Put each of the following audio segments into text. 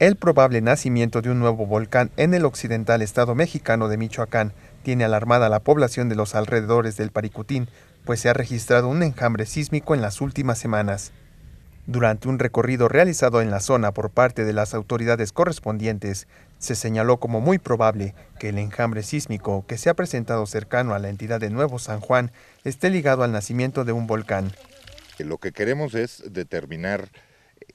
El probable nacimiento de un nuevo volcán en el occidental estado mexicano de Michoacán tiene alarmada la población de los alrededores del Paricutín, pues se ha registrado un enjambre sísmico en las últimas semanas. Durante un recorrido realizado en la zona por parte de las autoridades correspondientes, se señaló como muy probable que el enjambre sísmico que se ha presentado cercano a la entidad de Nuevo San Juan esté ligado al nacimiento de un volcán. Lo que queremos es determinar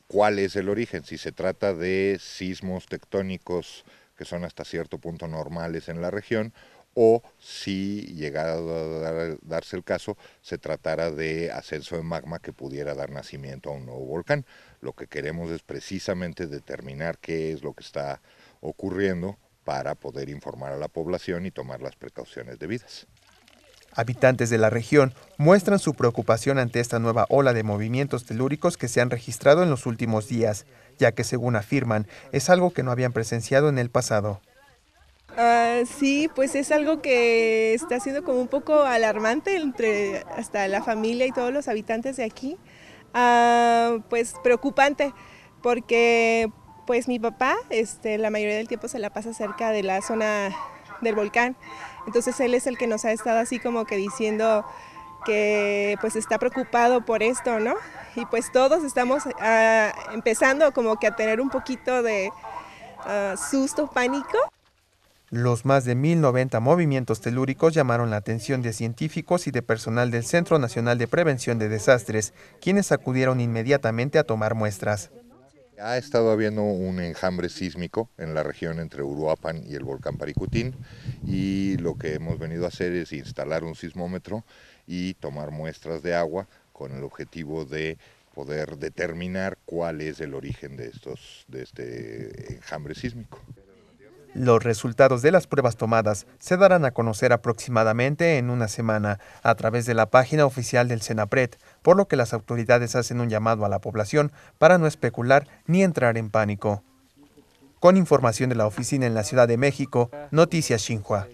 cuál es el origen, si se trata de sismos tectónicos que son hasta cierto punto normales en la región, o si llegara a darse el caso, se tratara de ascenso de magma que pudiera dar nacimiento a un nuevo volcán. Lo que queremos es precisamente determinar qué es lo que está ocurriendo para poder informar a la población y tomar las precauciones debidas. Habitantes de la región muestran su preocupación ante esta nueva ola de movimientos telúricos que se han registrado en los últimos días, ya que según afirman es algo que no habían presenciado en el pasado. Ah, sí, pues es algo que está siendo como un poco alarmante entre hasta la familia y todos los habitantes de aquí. Ah, pues preocupante, porque pues mi papá este, la mayoría del tiempo se la pasa cerca de la zona del volcán. Entonces él es el que nos ha estado así como que diciendo que pues está preocupado por esto, ¿no? Y pues todos estamos ah, empezando como que a tener un poquito de ah, susto, pánico. Los más de 1090 movimientos telúricos llamaron la atención de científicos y de personal del Centro Nacional de Prevención de Desastres, quienes acudieron inmediatamente a tomar muestras. Ha estado habiendo un enjambre sísmico en la región entre Uruapan y el volcán Paricutín y lo que hemos venido a hacer es instalar un sismómetro y tomar muestras de agua con el objetivo de poder determinar cuál es el origen de, estos, de este enjambre sísmico. Los resultados de las pruebas tomadas se darán a conocer aproximadamente en una semana a través de la página oficial del CENAPRED, por lo que las autoridades hacen un llamado a la población para no especular ni entrar en pánico. Con información de la oficina en la Ciudad de México, Noticias Xinhua.